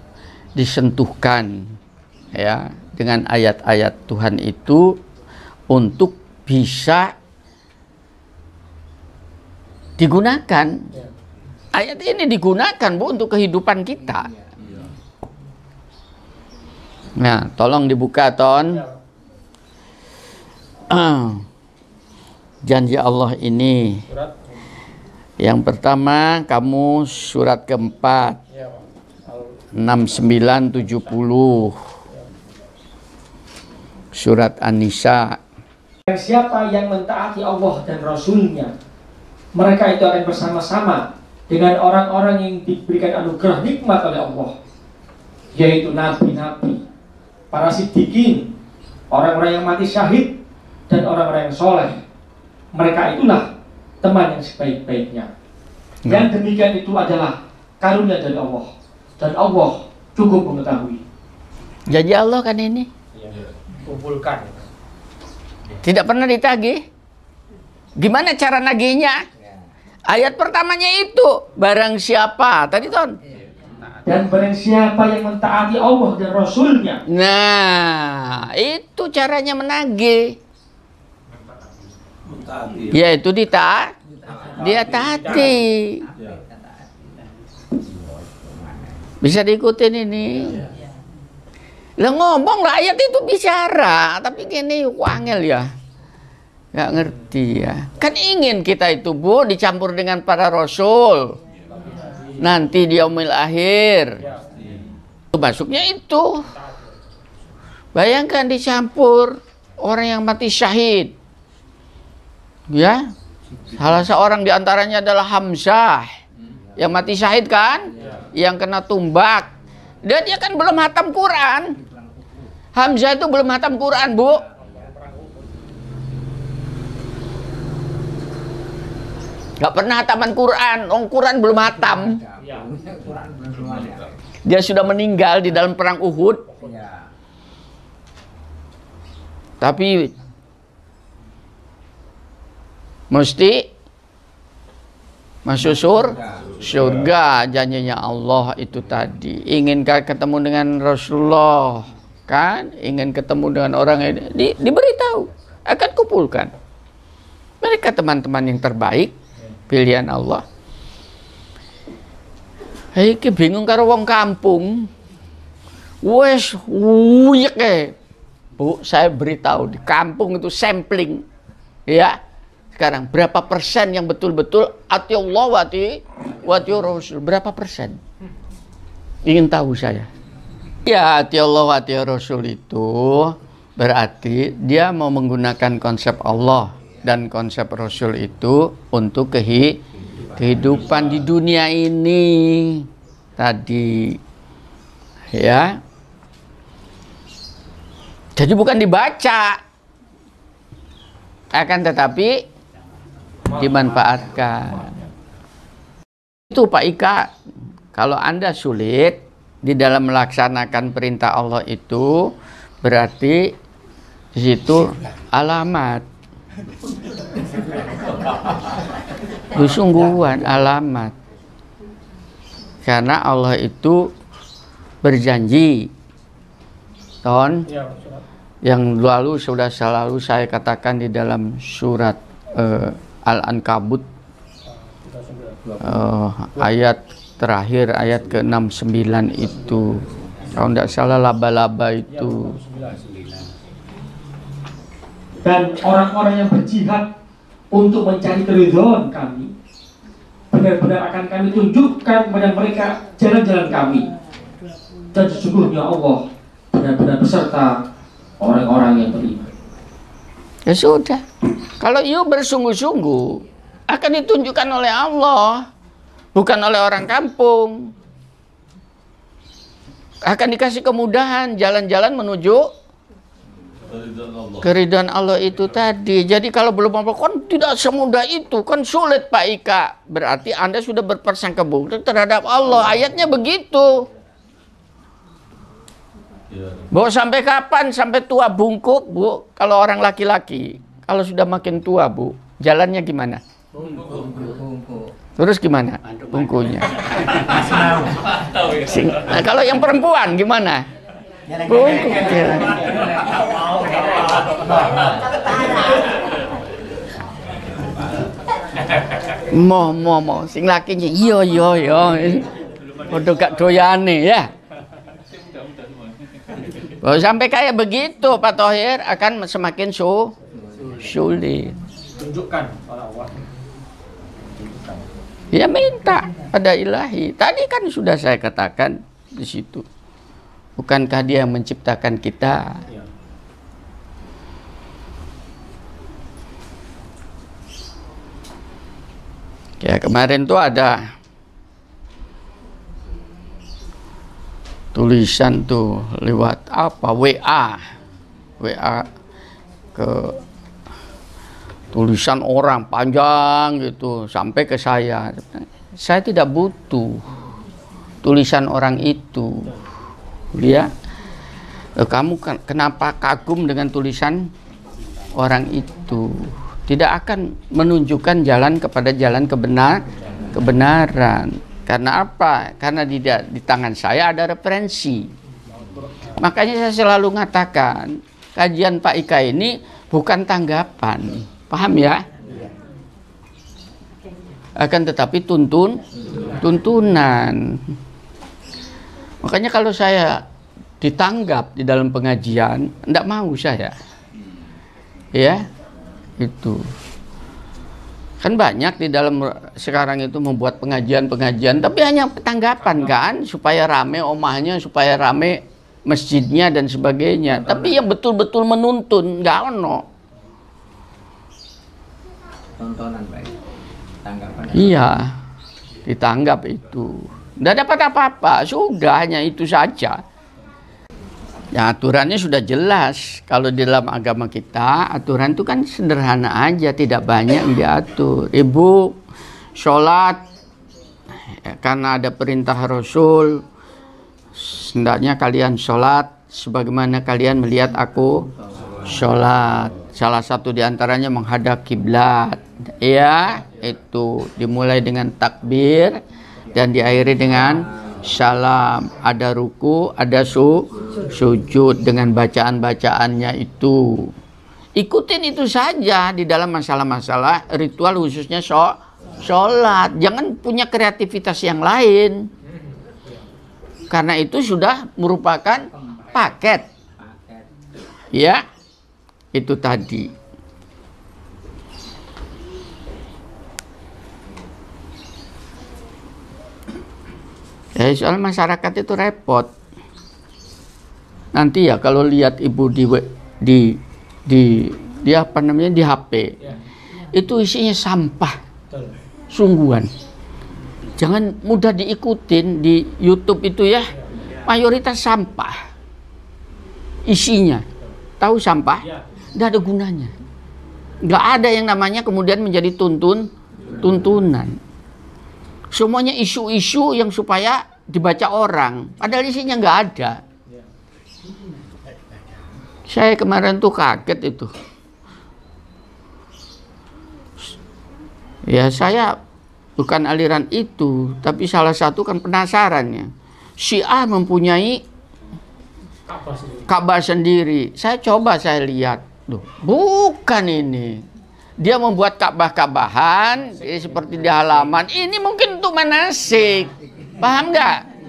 disentuhkan ya dengan ayat-ayat Tuhan itu untuk bisa digunakan ayat ini digunakan bu untuk kehidupan kita nah tolong dibuka ton janji Allah ini yang pertama kamu surat keempat 6970 ya, Surat An-Nisa. Siapa yang mentaati Allah dan Rasulnya, mereka itu akan bersama-sama dengan orang-orang yang diberikan anugerah nikmat oleh Allah, yaitu nabi-nabi, para sidikin, orang-orang yang mati syahid, dan orang-orang yang soleh. Mereka itulah teman yang sebaik-baiknya. Hmm. Yang demikian itu adalah karunia dari Allah. Dan Allah cukup mengetahui. Jadi Allah kan ini? kumpulkan. Tidak pernah ditagi Gimana cara nagihnya? Ya. Ayat pertamanya itu barang siapa? Tadi ton. Iya. Dan barang siapa yang mentaati Allah dan Rasulnya. Nah, itu caranya menagih. Ya itu dita, Dia taati. Iya. Bisa diikutin ini. Iya. Lah ngomong rakyat itu bicara, tapi gini wangel ya. Gak ngerti ya. Kan ingin kita itu Bu dicampur dengan para rasul. Nanti dia umil akhir. Masuknya itu. Bayangkan dicampur orang yang mati syahid. Ya. Salah seorang diantaranya adalah Hamzah. Yang mati syahid kan? Yang kena tumbak dan dia kan belum hatam Quran. Hamzah itu belum hatam Quran, Bu. Gak pernah hataman Quran, Ong Quran belum hatam. Dia sudah meninggal di dalam perang Uhud. Tapi mesti masuk surga. Surga janjinya Allah itu tadi. Inginkah ketemu dengan Rasulullah? Kan ingin ketemu dengan orang yang di, diberitahu akan kumpulkan. Mereka teman-teman yang terbaik pilihan Allah. Hei, bingung karo wong kampung. Wes wuyek e. Bu, saya beritahu di kampung itu sampling. Ya, sekarang berapa persen yang betul-betul atiullah wati wati rasul berapa persen ingin tahu saya ya atiullah Allah ati rasul itu berarti dia mau menggunakan konsep Allah dan konsep rasul itu untuk kehi kehidupan di dunia ini tadi ya jadi bukan dibaca akan tetapi dimanfaatkan. Itu Pak Ika, kalau Anda sulit di dalam melaksanakan perintah Allah itu berarti di situ alamat. Kesungguhan alamat. Karena Allah itu berjanji. Ton iya, yang lalu sudah selalu saya katakan di dalam surat uh, Al-Ankabut uh, ayat terakhir ayat ke-69 itu kalau tidak salah laba-laba itu dan orang-orang yang berjihad untuk mencari keridhaan kami benar-benar akan kami tunjukkan kepada mereka jalan-jalan kami dan sesungguhnya Allah benar-benar beserta orang-orang yang beriman ya sudah kalau you bersungguh-sungguh, akan ditunjukkan oleh Allah, bukan oleh orang kampung. Akan dikasih kemudahan jalan-jalan menuju Keriduan Allah itu tadi. Jadi kalau belum apa kan tidak semudah itu, kan sulit Pak Ika. Berarti Anda sudah berpersangka buruk terhadap Allah. Ayatnya begitu. Ya. Bahwa sampai kapan? Sampai tua bungkuk, Bu. Kalau orang laki-laki. Kalau sudah makin tua, Bu, jalannya gimana? Terus gimana? Bungkunya. Ya. Sing nah, kalau yang perempuan gimana? Bungku. Mo mo mo Sing laki iya, iya, iya. Udah gak doyane ya. Bahwa sampai kayak begitu Pak Tohir akan semakin su sulit. Tunjukkan Ya minta pada ilahi. Tadi kan sudah saya katakan di situ. Bukankah dia yang menciptakan kita? Iya. Ya kemarin tuh ada tulisan tuh lewat apa WA WA ke tulisan orang panjang gitu sampai ke saya. Saya tidak butuh tulisan orang itu. Ya. Kamu kan, kenapa kagum dengan tulisan orang itu? Tidak akan menunjukkan jalan kepada jalan kebenar kebenaran. Karena apa? Karena di, di tangan saya ada referensi. Makanya saya selalu mengatakan kajian Pak Ika ini bukan tanggapan Paham ya? Akan tetapi tuntun tuntunan. Makanya kalau saya ditanggap di dalam pengajian, tidak mau saya. Ya, itu. Kan banyak di dalam sekarang itu membuat pengajian-pengajian, tapi hanya tanggapan kan, supaya rame omahnya, supaya rame masjidnya dan sebagainya. Tapi yang betul-betul menuntun, nggak ono tontonan baik tanggapan iya ditanggap itu tidak dapat apa-apa sudah hanya itu saja ya aturannya sudah jelas kalau di dalam agama kita aturan itu kan sederhana aja tidak banyak yang diatur ibu sholat ya, karena ada perintah rasul hendaknya kalian sholat sebagaimana kalian melihat aku sholat Salah satu diantaranya menghadap kiblat. Ya, itu dimulai dengan takbir dan diakhiri dengan salam. Ada ruku, ada su, sujud dengan bacaan-bacaannya itu. Ikutin itu saja di dalam masalah-masalah ritual khususnya so sholat. Jangan punya kreativitas yang lain. Karena itu sudah merupakan paket. Ya itu tadi ya soal masyarakat itu repot nanti ya kalau lihat ibu di di di di apa namanya di HP ya. itu isinya sampah sungguhan jangan mudah diikutin di YouTube itu ya, ya, ya. mayoritas sampah isinya tahu sampah ya. Nggak ada gunanya. Nggak ada yang namanya kemudian menjadi tuntun, tuntunan. Semuanya isu-isu yang supaya dibaca orang. Padahal isinya nggak ada. Saya kemarin tuh kaget itu. Ya saya bukan aliran itu, tapi salah satu kan penasarannya. Syiah mempunyai Ka'bah sendiri. sendiri. Saya coba saya lihat Duh, bukan ini. Dia membuat Ka'bah-Ka'bahan eh, seperti di halaman. Ini mungkin untuk manasik. Paham nggak?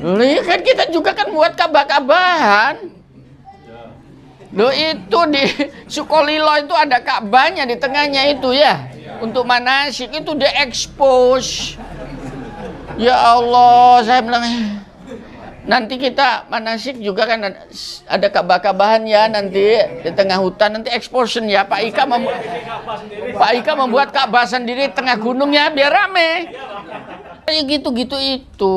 lihat kan kita juga kan buat Ka'bah-Ka'bahan. Loh itu di Sukolilo itu ada Ka'bahnya di tengahnya itu ya. Untuk manasik itu dia expose. Ya Allah, saya bilang Nanti kita manasik juga kan ada, kabah-kabahan ya nanti di tengah hutan nanti explosion ya Pak Ika membu- Pak Ika membuat Ka'bah sendiri tengah gunungnya ya biar rame. Kayak gitu-gitu itu.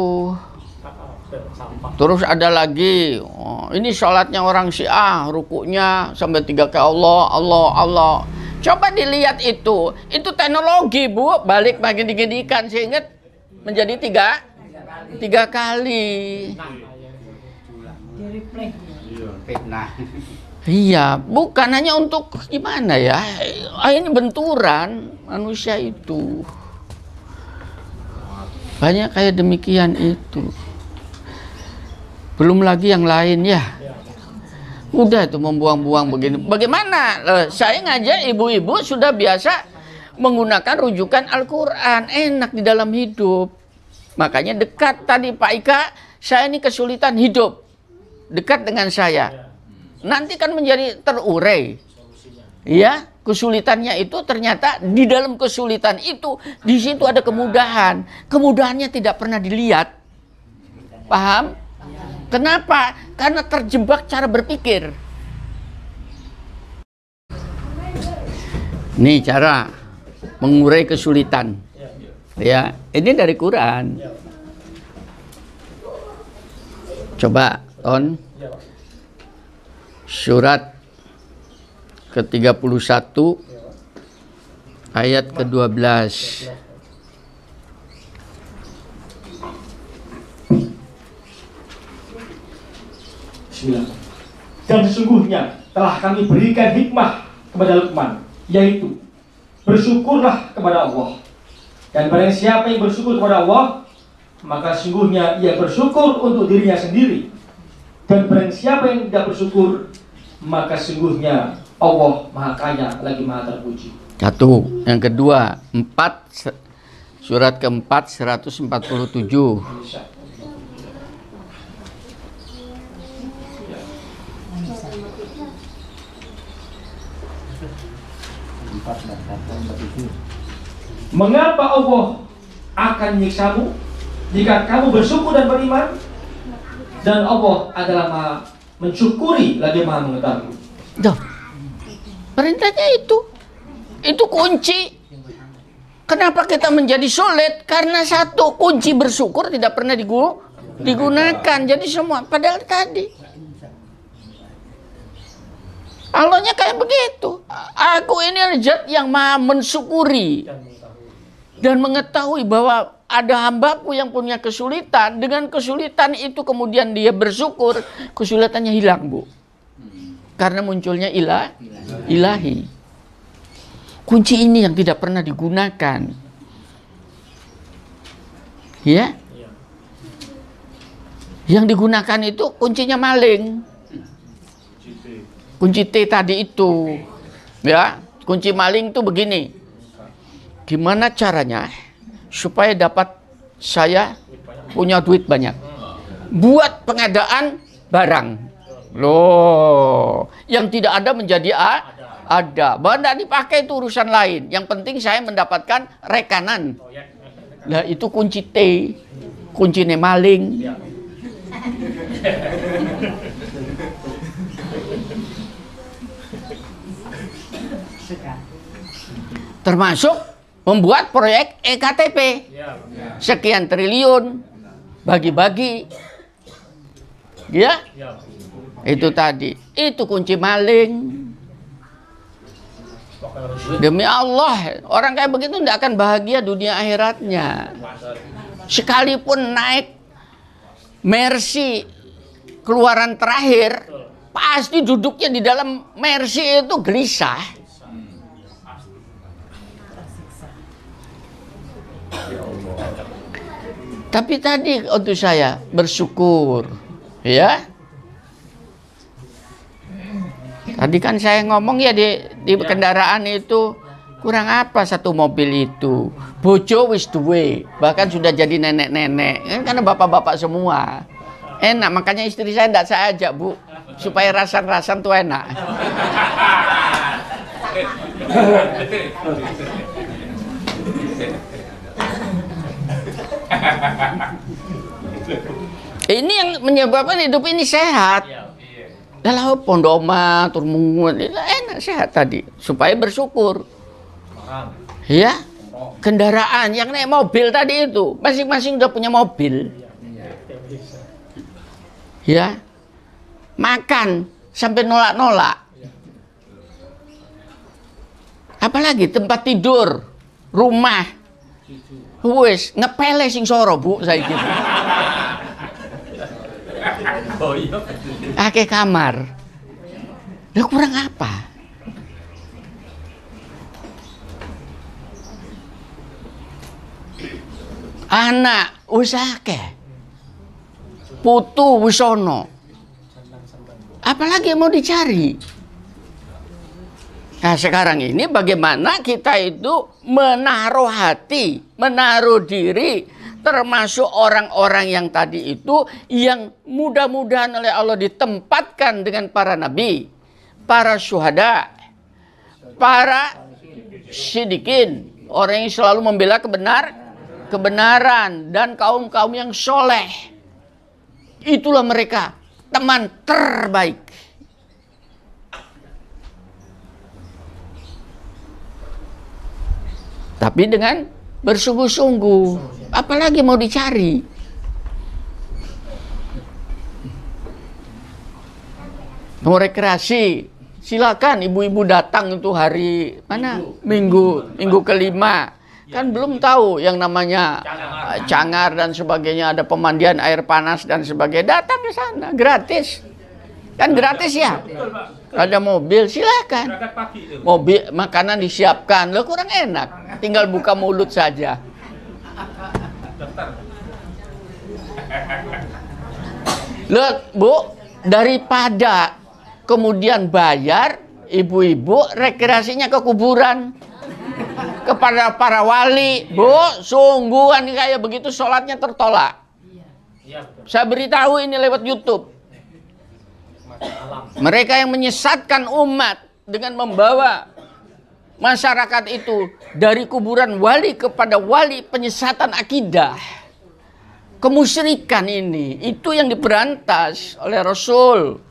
Terus ada lagi, oh, ini sholatnya orang Syiah, rukunya sampai tiga ke Allah, Allah, Allah. Coba dilihat itu, itu teknologi bu, balik bagi digedikan sehingga menjadi tiga Tiga kali. Nah, iya. Iya. Iya. Nah. iya, bukan hanya untuk gimana ya? Ini benturan manusia itu. Banyak kayak demikian itu. Belum lagi yang lain ya. Udah itu membuang-buang begini. Bagaimana? Eh, saya ngajak ibu-ibu sudah biasa menggunakan rujukan Al-Quran. Enak di dalam hidup. Makanya dekat tadi Pak Ika, saya ini kesulitan hidup. Dekat dengan saya. Nanti kan menjadi terurai. Ya, kesulitannya itu ternyata di dalam kesulitan itu di situ ada kemudahan. Kemudahannya tidak pernah dilihat. Paham? Kenapa? Karena terjebak cara berpikir. ini cara mengurai kesulitan. Ya, ini dari Quran. Ya, Coba on ya, surat ke-31 ya, ayat ke-12. Dan sesungguhnya telah kami berikan hikmah kepada Luqman, yaitu bersyukurlah kepada Allah dan pada siapa yang bersyukur kepada Allah, maka sungguhnya ia bersyukur untuk dirinya sendiri. Dan pada siapa yang tidak bersyukur, maka sungguhnya Allah Maha Kaya lagi Maha Terpuji. Satu, yang kedua, empat surat keempat 147. Empat, empat, empat, empat, Mengapa Allah akan menyiksamu jika kamu bersyukur dan beriman? Dan Allah adalah maha mencukuri lagi maha mengetahui. Duh. Perintahnya itu. Itu kunci. Kenapa kita menjadi sulit? Karena satu kunci bersyukur tidak pernah digul digunakan. Jadi semua padahal tadi. Allahnya kayak begitu. Aku ini zat yang maha mensyukuri dan mengetahui bahwa ada hambaku yang punya kesulitan, dengan kesulitan itu kemudian dia bersyukur, kesulitannya hilang, Bu. Karena munculnya ilah, ilahi. Kunci ini yang tidak pernah digunakan. Ya? Yang digunakan itu kuncinya maling. Kunci T tadi itu. Ya, kunci maling itu begini gimana caranya eh, supaya dapat saya punya duit banyak buat pengadaan barang loh yang tidak ada menjadi a ada benda dipakai itu urusan lain yang penting saya mendapatkan rekanan nah itu kunci T kuncinya maling termasuk membuat proyek EKTP ya, sekian triliun bagi-bagi ya, ya itu tadi itu kunci maling demi Allah orang kayak begitu tidak akan bahagia dunia akhiratnya sekalipun naik mercy keluaran terakhir pasti duduknya di dalam mercy itu gelisah Tapi tadi untuk saya bersyukur, ya. Tadi kan saya ngomong ya di di ya. kendaraan itu kurang apa satu mobil itu. Bojo wis duwe, bahkan sudah jadi nenek-nenek. Kan karena bapak-bapak semua. Enak, makanya istri saya tidak saya ajak, Bu. Supaya rasan-rasan tuh enak. ini yang menyebabkan hidup ini sehat. Iya, iya. Lah pondoma tur turmungun enak sehat tadi supaya bersyukur. Ya, kendaraan yang naik mobil tadi itu masing-masing udah punya mobil. Ya, makan sampai nolak-nolak. Apalagi tempat tidur, rumah, Wis, ngepele sing soro, Bu, saya oh, gitu ake Akeh kamar. Lah kurang apa? Anak usake, Putu wisono Apalagi yang mau dicari? Nah sekarang ini bagaimana kita itu menaruh hati, menaruh diri termasuk orang-orang yang tadi itu yang mudah-mudahan oleh Allah ditempatkan dengan para nabi, para syuhada, para sidikin, orang yang selalu membela kebenar, kebenaran dan kaum-kaum yang soleh. Itulah mereka teman terbaik. tapi dengan bersungguh-sungguh apalagi mau dicari mau rekreasi silakan ibu-ibu datang itu hari mana minggu minggu, kelima kan belum tahu yang namanya cangar, eh, cangar dan sebagainya ada pemandian air panas dan sebagainya datang ke sana gratis Kan gratis ya. Ada mobil silakan, Mobil makanan disiapkan. Lo kurang enak. Tinggal buka mulut saja. Lo bu daripada kemudian bayar ibu-ibu rekreasinya ke kuburan kepada para wali bu sungguhan kayak begitu sholatnya tertolak iya. saya beritahu ini lewat YouTube mereka yang menyesatkan umat dengan membawa masyarakat itu dari kuburan wali kepada wali penyesatan akidah. Kemusyrikan ini, itu yang diberantas oleh Rasul.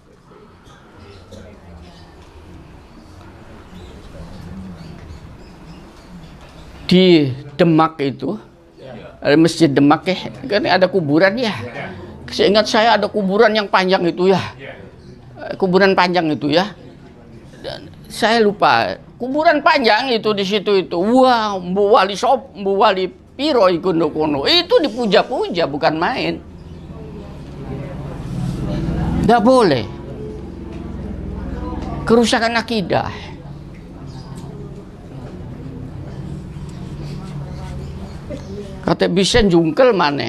Di Demak itu, ada eh, Masjid Demak ya, kan ada kuburan ya. Seingat saya ada kuburan yang panjang itu ya kuburan panjang itu ya. Dan saya lupa kuburan panjang itu di situ itu. Wah, Mbu Wali Sop, Mbu Wali Piro Kono. Itu dipuja-puja bukan main. Tidak boleh. Kerusakan akidah. Kata bisa jungkel mana?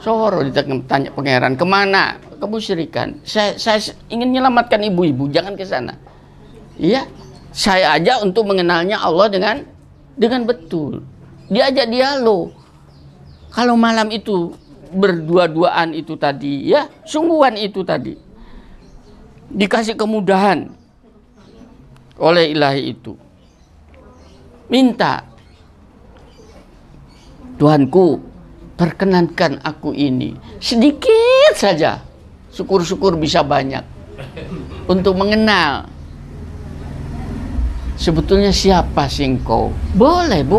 Soro ditanya pangeran kemana? kemusyrikan. Saya, saya ingin menyelamatkan ibu-ibu, jangan ke sana. Iya, saya aja untuk mengenalnya Allah dengan dengan betul. Diajak dialog. Kalau malam itu berdua-duaan itu tadi, ya sungguhan itu tadi dikasih kemudahan oleh ilahi itu. Minta Tuhanku, perkenankan aku ini sedikit saja syukur-syukur bisa banyak untuk mengenal sebetulnya siapa singko Boleh, Bu.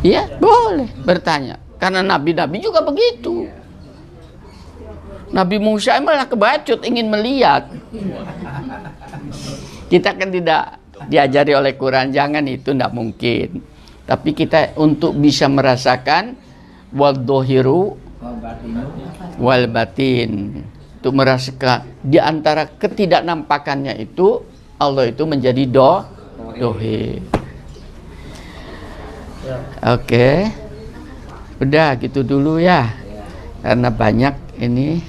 Ya, boleh bertanya. Karena nabi-nabi juga begitu. Nabi Musa malah kebacut ingin melihat. Kita kan tidak diajari oleh Quran, jangan itu tidak mungkin. Tapi kita untuk bisa merasakan wal dohiru wal batin untuk merasakan di antara ketidaknampakannya itu Allah itu menjadi do dohi. oke okay. udah gitu dulu ya karena banyak ini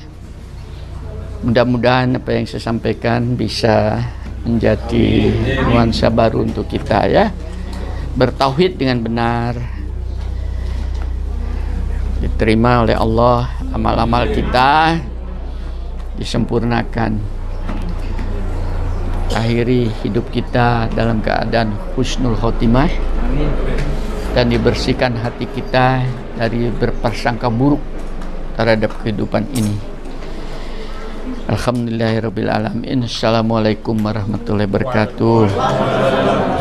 mudah-mudahan apa yang saya sampaikan bisa menjadi nuansa baru untuk kita ya bertauhid dengan benar diterima oleh Allah amal-amal kita disempurnakan akhiri hidup kita dalam keadaan husnul khotimah dan dibersihkan hati kita dari berprasangka buruk terhadap kehidupan ini Alhamdulillahirrabbilalamin Assalamualaikum warahmatullahi wabarakatuh